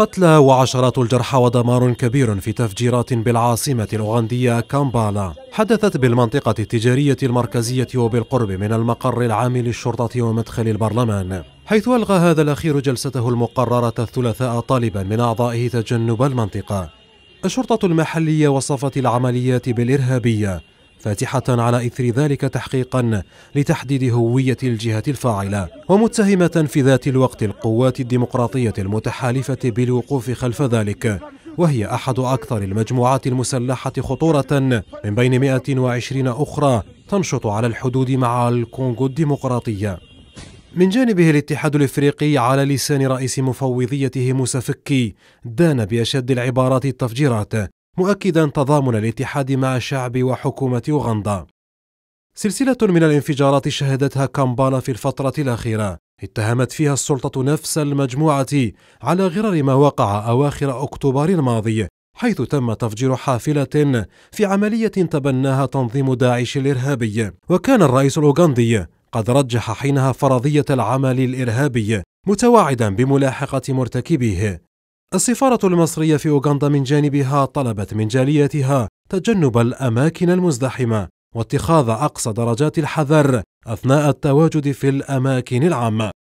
قتلى وعشرات الجرحى ودمار كبير في تفجيرات بالعاصمة الأوغندية كامبالا حدثت بالمنطقة التجارية المركزية وبالقرب من المقر العام للشرطة ومدخل البرلمان حيث ألغى هذا الأخير جلسته المقررة الثلاثاء طالبا من أعضائه تجنب المنطقة الشرطة المحلية وصفت العمليات بالإرهابية فاتحة على إثر ذلك تحقيقا لتحديد هوية الجهة الفاعلة ومتهمة في ذات الوقت القوات الديمقراطية المتحالفة بالوقوف خلف ذلك وهي أحد أكثر المجموعات المسلحة خطورة من بين 120 أخرى تنشط على الحدود مع الكونغو الديمقراطية من جانبه الاتحاد الافريقي على لسان رئيس مفوضيته موسى فكي دان باشد العبارات التفجيرات مؤكدا تضامن الاتحاد مع شعب وحكومة أوغندا سلسلة من الانفجارات شهدتها كامبالا في الفترة الأخيرة اتهمت فيها السلطة نفس المجموعة على غرار ما وقع أواخر أكتوبر الماضي حيث تم تفجير حافلة في عملية تبناها تنظيم داعش الإرهابي وكان الرئيس الأوغندي قد رجح حينها فرضية العمل الإرهابي متواعدا بملاحقة مرتكبيه السفارة المصرية في أوغندا من جانبها طلبت من جاليتها تجنب الأماكن المزدحمة واتخاذ أقصى درجات الحذر أثناء التواجد في الأماكن العامة